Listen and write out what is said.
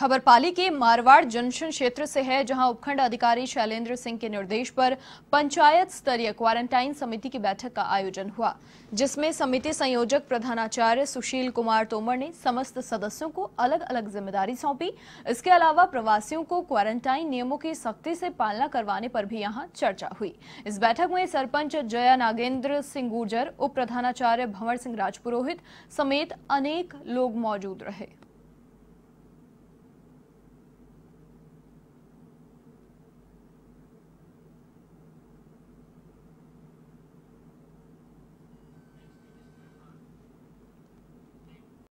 खबर पाली के मारवाड़ जंक्शन क्षेत्र से है जहां उपखंड अधिकारी शैलेंद्र सिंह के निर्देश पर पंचायत स्तरीय क्वारंटाइन समिति की बैठक का आयोजन हुआ जिसमें समिति संयोजक प्रधानाचार्य सुशील कुमार तोमर ने समस्त सदस्यों को अलग अलग जिम्मेदारी सौंपी इसके अलावा प्रवासियों को क्वारंटाइन नियमों की सख्ती से पालना करवाने पर भी यहाँ चर्चा हुई इस बैठक में सरपंच जया नागेंद्र सिंह गुर्जर उप प्रधानाचार्य भंवर सिंह राजपुरोहित समेत अनेक लोग मौजूद रहे